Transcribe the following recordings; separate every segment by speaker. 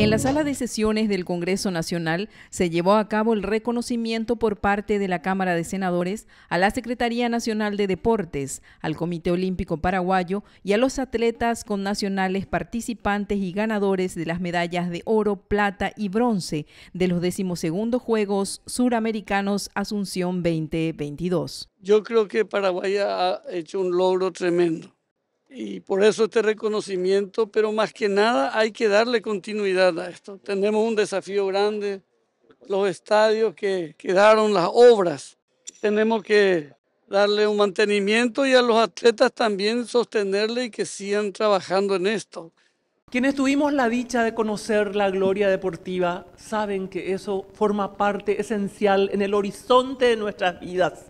Speaker 1: En la sala de sesiones del Congreso Nacional se llevó a cabo el reconocimiento por parte de la Cámara de Senadores a la Secretaría Nacional de Deportes, al Comité Olímpico Paraguayo y a los atletas con nacionales participantes y ganadores de las medallas de oro, plata y bronce de los decimosegundos Juegos Suramericanos Asunción 2022.
Speaker 2: Yo creo que Paraguay ha hecho un logro tremendo y por eso este reconocimiento, pero más que nada hay que darle continuidad a esto. Tenemos un desafío grande, los estadios que quedaron, las obras, tenemos que darle un mantenimiento y a los atletas también sostenerle y que sigan trabajando en esto. Quienes tuvimos la dicha de conocer la gloria deportiva
Speaker 3: saben que eso forma parte esencial en el horizonte de nuestras vidas,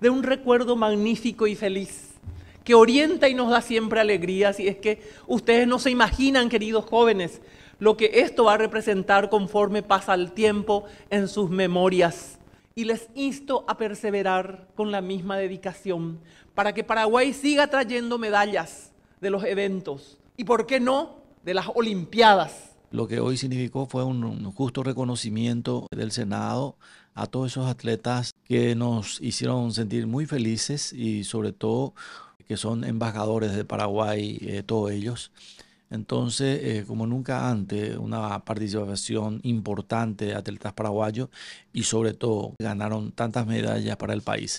Speaker 3: de un recuerdo magnífico y feliz que orienta y nos da siempre alegría. si es que ustedes no se imaginan, queridos jóvenes, lo que esto va a representar conforme pasa el tiempo en sus memorias. Y les insto a perseverar con la misma dedicación para que Paraguay siga trayendo medallas de los eventos y, ¿por qué no?, de las Olimpiadas.
Speaker 4: Lo que hoy significó fue un justo reconocimiento del Senado a todos esos atletas que nos hicieron sentir muy felices y sobre todo que son embajadores de Paraguay, eh, todos ellos. Entonces, eh, como nunca antes, una participación importante de atletas paraguayos y sobre todo ganaron tantas medallas para el país.